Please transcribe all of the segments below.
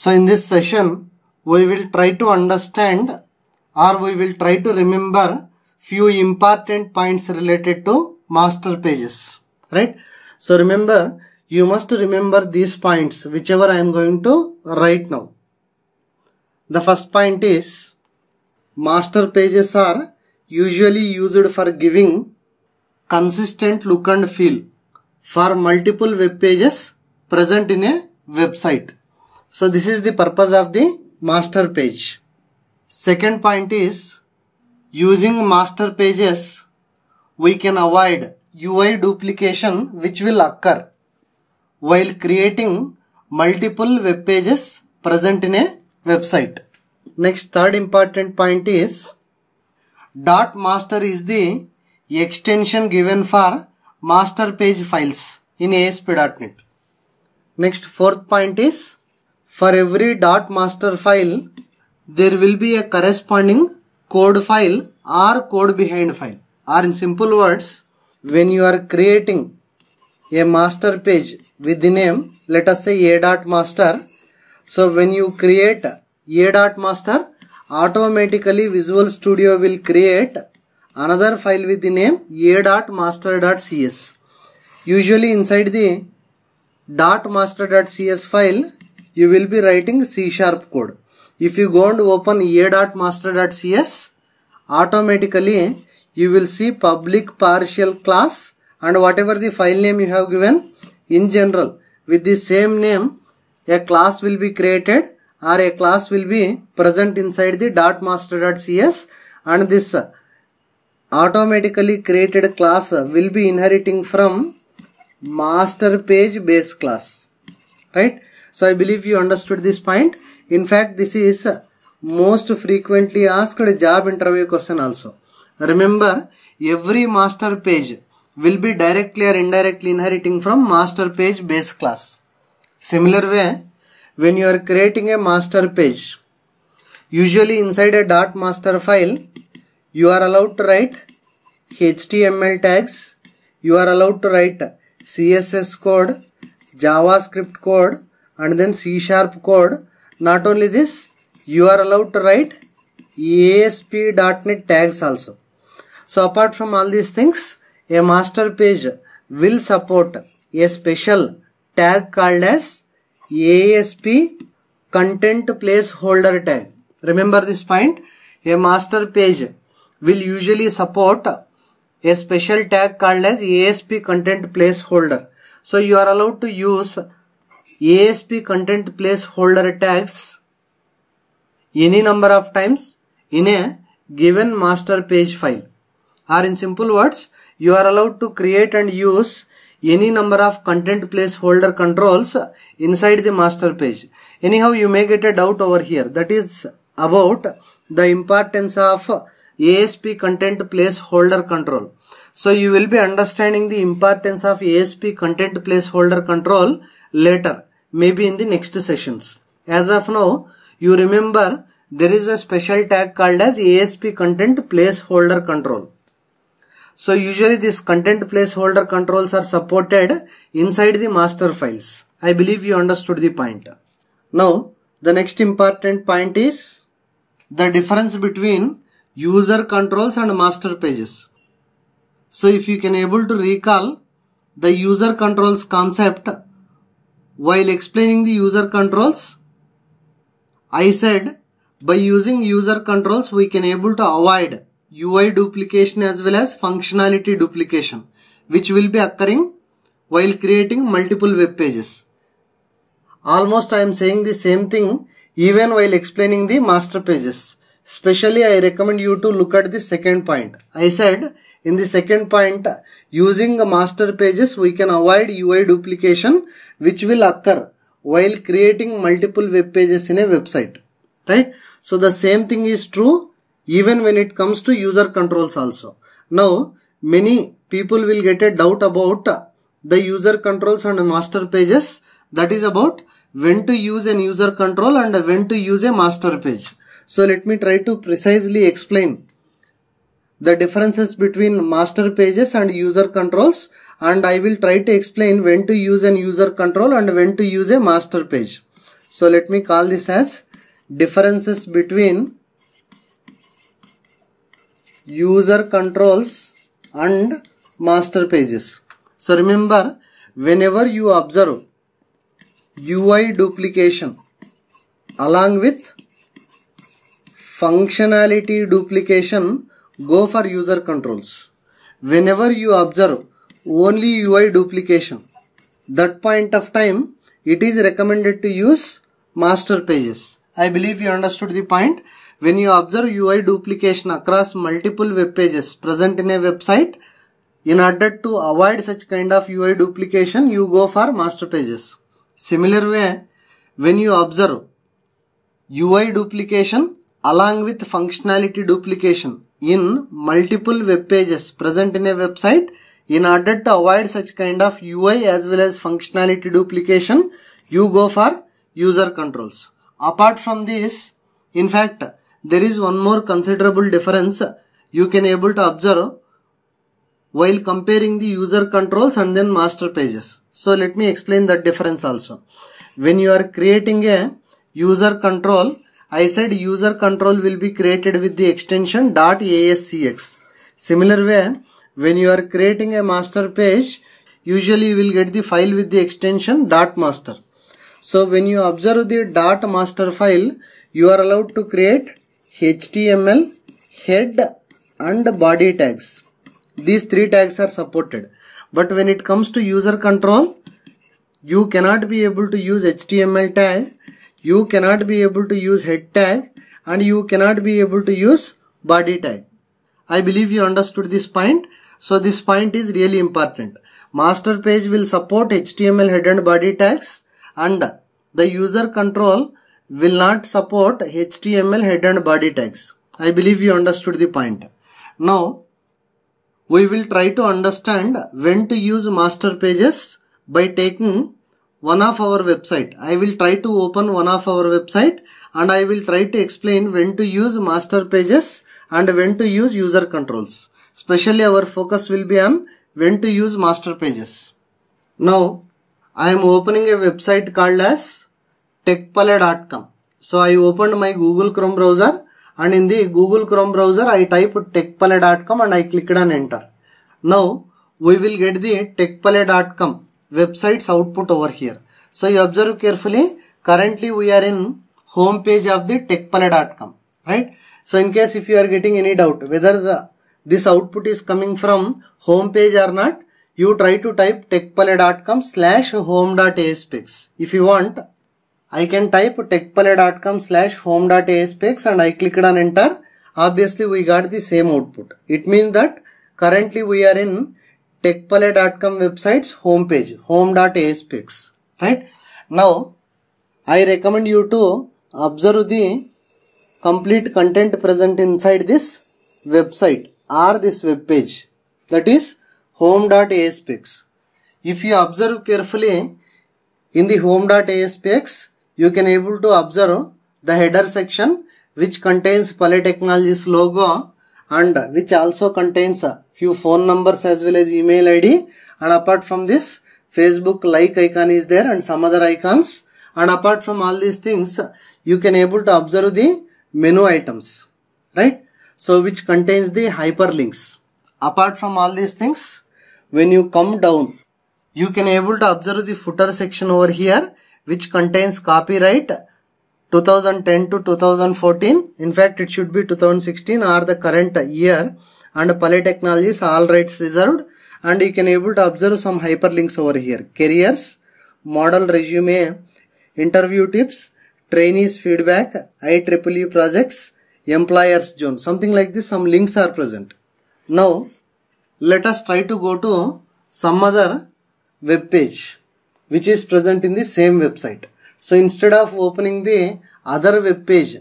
So in this session, we will try to understand or we will try to remember few important points related to master pages, right? So remember, you must remember these points, whichever I am going to write now. The first point is, master pages are usually used for giving consistent look and feel for multiple web pages present in a website. So this is the purpose of the master page. Second point is using master pages we can avoid UI duplication which will occur while creating multiple web pages present in a website. Next third important point is dot master is the extension given for master page files in ASP.NET. Next fourth point is for every dot master file, there will be a corresponding code file or code behind file. Or in simple words, when you are creating a master page with the name, let us say a dot master. So when you create a dot master, automatically Visual Studio will create another file with the name .dot cs Usually inside the .dot .master.cs file, you will be writing C sharp code. If you go and open a.master.cs, automatically you will see public partial class and whatever the file name you have given in general with the same name a class will be created or a class will be present inside the dot master.cs and this automatically created class will be inheriting from master page base class right so I believe you understood this point. In fact, this is most frequently asked job interview question also. Remember, every master page will be directly or indirectly inheriting from master page base class. Similar way, when you are creating a master page, usually inside a dot master file, you are allowed to write HTML tags, you are allowed to write CSS code, JavaScript code, and then C sharp code not only this you are allowed to write ASP.NET tags also so apart from all these things a master page will support a special tag called as ASP content placeholder tag remember this point a master page will usually support a special tag called as ASP content placeholder. So you are allowed to use ASP content placeholder tags any number of times in a given master page file or in simple words you are allowed to create and use any number of content placeholder controls inside the master page anyhow you may get a doubt over here that is about the importance of ASP content placeholder control so you will be understanding the importance of ASP content placeholder control later maybe in the next sessions. As of now, you remember there is a special tag called as ASP content placeholder control. So usually these content placeholder controls are supported inside the master files. I believe you understood the point. Now the next important point is the difference between user controls and master pages. So if you can able to recall the user controls concept while explaining the user controls, I said by using user controls we can able to avoid UI duplication as well as functionality duplication which will be occurring while creating multiple web pages. Almost I am saying the same thing even while explaining the master pages. Especially I recommend you to look at the second point. I said in the second point using the master pages we can avoid UI duplication which will occur while creating multiple web pages in a website right so the same thing is true even when it comes to user controls also now many people will get a doubt about the user controls and master pages that is about when to use an user control and when to use a master page so let me try to precisely explain the differences between master pages and user controls and I will try to explain when to use an user control and when to use a master page. So let me call this as differences between user controls and master pages. So remember whenever you observe UI duplication along with functionality duplication go for user controls. Whenever you observe only UI duplication. That point of time, it is recommended to use master pages. I believe you understood the point. When you observe UI duplication across multiple web pages present in a website, in order to avoid such kind of UI duplication, you go for master pages. Similar way, when you observe UI duplication along with functionality duplication in multiple web pages present in a website, in order to avoid such kind of UI as well as functionality duplication, you go for user controls. Apart from this, in fact, there is one more considerable difference you can able to observe while comparing the user controls and then master pages. So let me explain that difference also. When you are creating a user control, I said user control will be created with the extension .ascx. Similar way, when you are creating a master page usually you will get the file with the extension dot master so when you observe the dot master file you are allowed to create html head and body tags these three tags are supported but when it comes to user control you cannot be able to use html tag you cannot be able to use head tag and you cannot be able to use body tag i believe you understood this point so this point is really important. Master page will support HTML head and body tags and the user control will not support HTML head and body tags. I believe you understood the point. Now we will try to understand when to use master pages by taking one of our website. I will try to open one of our website and I will try to explain when to use master pages and when to use user controls. Especially our focus will be on when to use master pages. Now, I am opening a website called as Techpale.com. So I opened my Google Chrome browser and in the Google Chrome browser I type Techpale.com and I clicked on enter. Now we will get the Techpale.com website's output over here. So you observe carefully currently we are in home page of the Techpale.com, right. So in case if you are getting any doubt whether the this output is coming from home page or not, you try to type techpalay.com slash home.aspex. If you want, I can type techpalay.com slash home.aspex and I clicked on enter. Obviously, we got the same output. It means that currently we are in techpalay.com website's homepage, home.aspex, right? Now, I recommend you to observe the complete content present inside this website are this web page that is home.aspx. If you observe carefully in the home.aspx you can able to observe the header section which contains Palais Technologies logo and which also contains a few phone numbers as well as email id and apart from this facebook like icon is there and some other icons and apart from all these things you can able to observe the menu items right so which contains the hyperlinks apart from all these things when you come down you can able to observe the footer section over here which contains copyright 2010 to 2014 in fact it should be 2016 or the current year and polytechnologies all rights reserved and you can able to observe some hyperlinks over here careers model resume interview tips trainees feedback IEEE projects employers zone something like this some links are present now let us try to go to some other web page which is present in the same website so instead of opening the other web page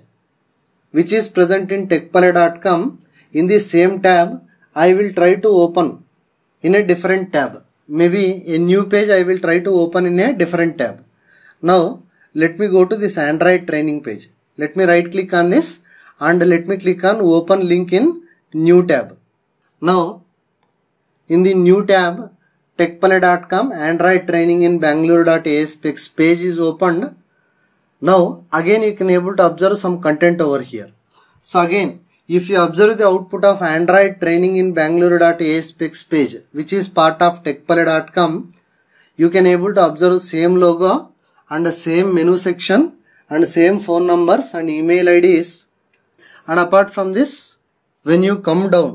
which is present in techpane.com in the same tab I will try to open in a different tab maybe a new page I will try to open in a different tab now let me go to this Android training page let me right click on this and let me click on open link in new tab. Now in the new tab techpalay.com android training in bangaloreaspx page is opened. Now again you can able to observe some content over here. So again if you observe the output of android training in bangaloreaspx page which is part of techpalay.com you can able to observe same logo and the same menu section and same phone numbers and email IDs and apart from this when you come down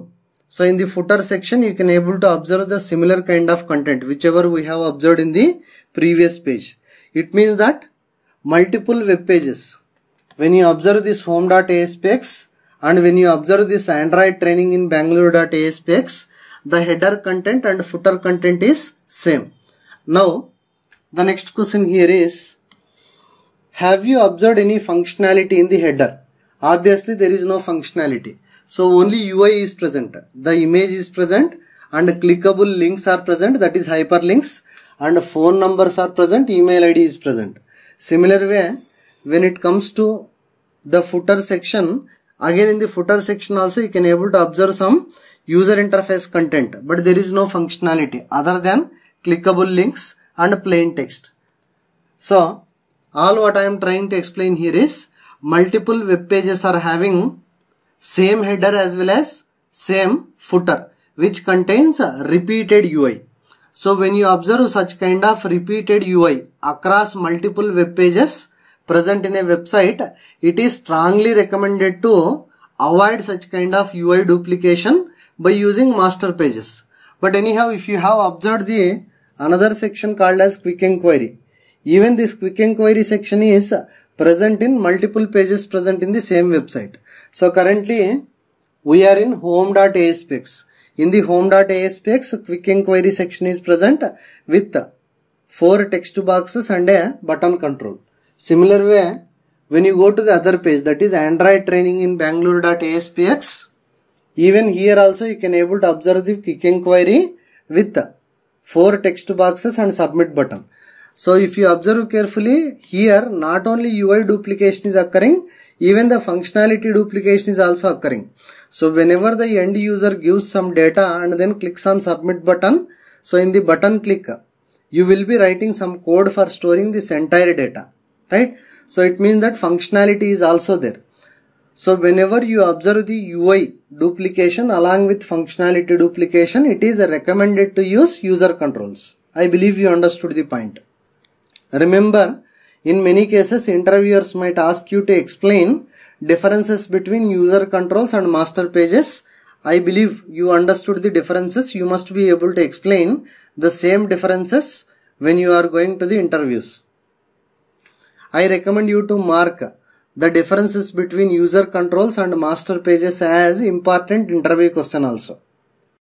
so in the footer section you can able to observe the similar kind of content whichever we have observed in the previous page. It means that multiple web pages when you observe this home.aspx and when you observe this android training in bangalore.aspx the header content and footer content is same. Now the next question here is have you observed any functionality in the header? obviously there is no functionality so only UI is present the image is present and clickable links are present that is hyperlinks and phone numbers are present email id is present similar way when it comes to the footer section again in the footer section also you can able to observe some user interface content but there is no functionality other than clickable links and plain text so all what i am trying to explain here is multiple web pages are having same header as well as same footer which contains repeated UI. So when you observe such kind of repeated UI across multiple web pages present in a website, it is strongly recommended to avoid such kind of UI duplication by using master pages. But anyhow, if you have observed the another section called as quick inquiry, even this quick inquiry section is present in multiple pages present in the same website. So currently we are in home.aspx. In the home.aspx quick inquiry section is present with four text boxes and a button control. Similar way when you go to the other page that is Android training in bangalore.aspx even here also you can able to observe the quick inquiry with four text boxes and submit button. So if you observe carefully here not only UI duplication is occurring even the functionality duplication is also occurring. So whenever the end user gives some data and then clicks on submit button so in the button click you will be writing some code for storing this entire data right. So it means that functionality is also there. So whenever you observe the UI duplication along with functionality duplication, it is recommended to use user controls. I believe you understood the point. Remember, in many cases, interviewers might ask you to explain differences between user controls and master pages. I believe you understood the differences. You must be able to explain the same differences when you are going to the interviews. I recommend you to mark the differences between user controls and master pages as important interview question also.